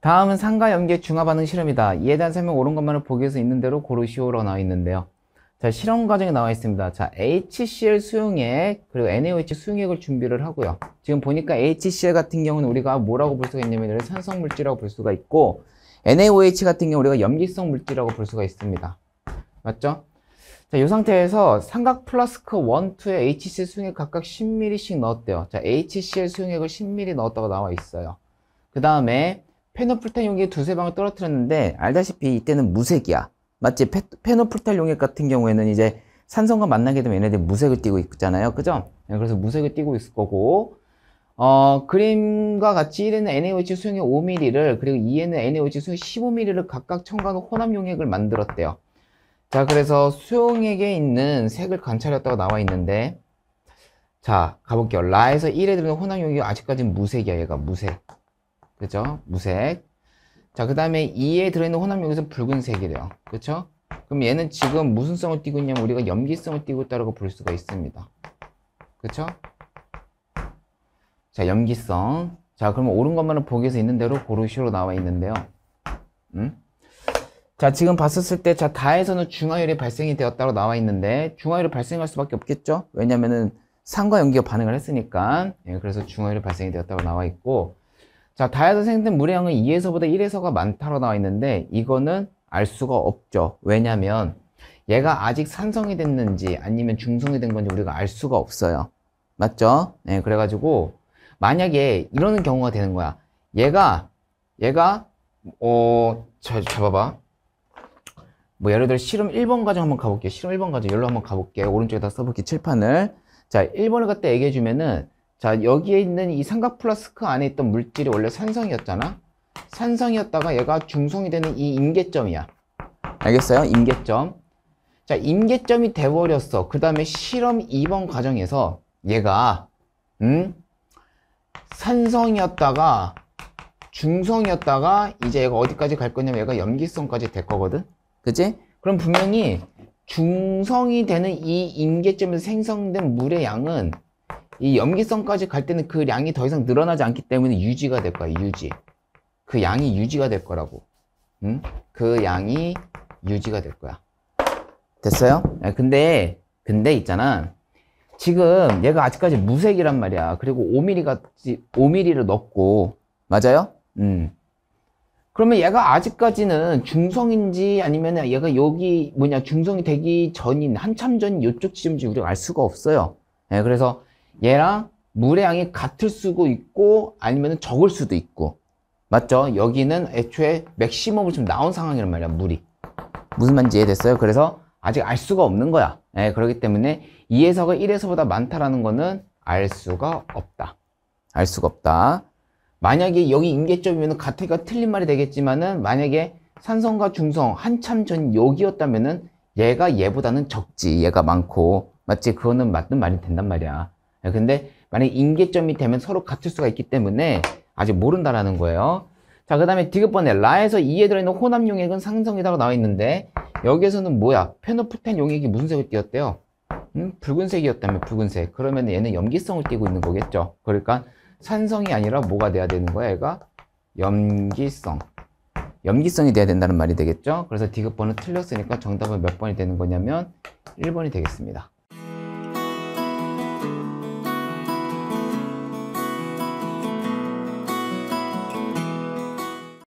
다음은 상가 연계 중화반응 실험이다. 이에 대한 설명 오른 것만을 보기위해서 있는 대로 고르시오로 나와 있는데요. 자, 실험 과정에 나와 있습니다. 자, HCl 수용액, 그리고 NaOH 수용액을 준비를 하고요. 지금 보니까 HCl 같은 경우는 우리가 뭐라고 볼 수가 있냐면 산성 물질이라고 볼 수가 있고, NaOH 같은 경우 는 우리가 염기성 물질이라고 볼 수가 있습니다. 맞죠? 자, 이 상태에서 삼각 플라스크 1, 2에 HCl 수용액 각각 10ml씩 넣었대요. 자, HCl 수용액을 10ml 넣었다고 나와 있어요. 그 다음에 페노풀탈 용액 두세 방을 떨어뜨렸는데 알다시피 이때는 무색이야. 맞지? 페, 노풀탈 용액 같은 경우에는 이제 산성과 만나게 되면 얘네들 무색을 띄고 있잖아요. 그죠? 네, 그래서 무색을 띄고 있을 거고 어, 그림과 같이 1에는 NaOH 수용의 5 m m 를 그리고 2에는 NaOH 수용의 1 5 m m 를 각각 첨가한 혼합 용액을 만들었대요. 자, 그래서 수용액에 있는 색을 관찰했다고 나와 있는데 자, 가볼게요. 라에서 1에 들어있는 혼합 용액이 아직까지 는 무색이야, 얘가 무색. 그죠? 무색. 자, 그 다음에 이에 들어있는 혼합용액서 붉은색이래요. 그쵸 그럼 얘는 지금 무슨 성을 띄고 있냐면 우리가 염기성을 띄고 있다고 볼 수가 있습니다. 그쵸 자, 염기성. 자, 그러면 옳은 것만은 보기에서 있는 대로 고르시로 나와 있는데요. 음? 자, 지금 봤었을 때, 자, 다에서는 중화열이 발생이 되었다고 나와 있는데, 중화열이 발생할 수밖에 없겠죠? 왜냐면은, 산과 연기가 반응을 했으니까, 예, 그래서 중화열이 발생이 되었다고 나와 있고, 자, 다이아드 생성 물의 양은 2에서보다 1에서가 많다고 나와 있는데 이거는 알 수가 없죠. 왜냐면 얘가 아직 산성이 됐는지 아니면 중성이 된 건지 우리가 알 수가 없어요. 맞죠? 네, 그래가지고 만약에 이러는 경우가 되는 거야. 얘가 얘가 어, 잘 잡아봐. 뭐 예를 들어 실험 1번 과정 한번 가볼게요. 실험 1번 과정 열로 한번 가볼게요. 오른쪽에다 써볼게요. 칠판을. 자, 1번을 갖다 얘기해주면은 자 여기에 있는 이 삼각 플라스크 안에 있던 물질이 원래 산성이었잖아 산성이었다가 얘가 중성이 되는 이 임계점이야 알겠어요? 임계점 자 임계점이 돼버렸어 그 다음에 실험 2번 과정에서 얘가 음? 산성이었다가 중성이었다가 이제 얘가 어디까지 갈 거냐면 얘가 염기성까지 될 거거든 그치? 그럼 분명히 중성이 되는 이 임계점에서 생성된 물의 양은 이 염기성까지 갈 때는 그 양이 더 이상 늘어나지 않기 때문에 유지가 될 거야 유지 그 양이 유지가 될 거라고 응? 그 양이 유지가 될 거야 됐어요? 예, 근데 근데 있잖아 지금 얘가 아직까지 무색이란 말이야 그리고 5mm가 5mm를 넣고 맞아요? 음. 그러면 얘가 아직까지는 중성인지 아니면 얘가 여기 뭐냐 중성이 되기 전인 한참 전 이쪽 지점인지 우리가 알 수가 없어요 예, 그래서 얘랑 물의 양이 같을 수도 있고 아니면 적을 수도 있고 맞죠? 여기는 애초에 맥시멈으로 지금 나온 상황이란 말이야 물이 무슨 말인지 이해됐어요? 그래서 아직 알 수가 없는 거야 예, 그렇기 때문에 2에서가 1에서보다 많다라는 거는 알 수가 없다 알 수가 없다 만약에 여기 임계점이면 같으니까 틀린 말이 되겠지만은 만약에 산성과 중성 한참 전 여기였다면은 얘가 얘보다는 적지 얘가 많고 맞지? 그거는 맞는 말이 된단 말이야 예, 근데 만약에 인계점이 되면 서로 같을 수가 있기 때문에 아직 모른다라는 거예요. 자, 그 다음에 디귿번에 라에서 2에 들어있는 혼합용액은 상성이다로 나와 있는데 여기에서는 뭐야? 페노프텐 용액이 무슨 색을 띄었대요? 음, 붉은색이었다면 붉은색. 그러면 얘는 염기성을 띄고 있는 거겠죠. 그러니까 산성이 아니라 뭐가 돼야 되는 거야, 얘가? 염기성. 염기성이 돼야 된다는 말이 되겠죠. 그래서 디귿번은 틀렸으니까 정답은 몇 번이 되는 거냐면 1번이 되겠습니다.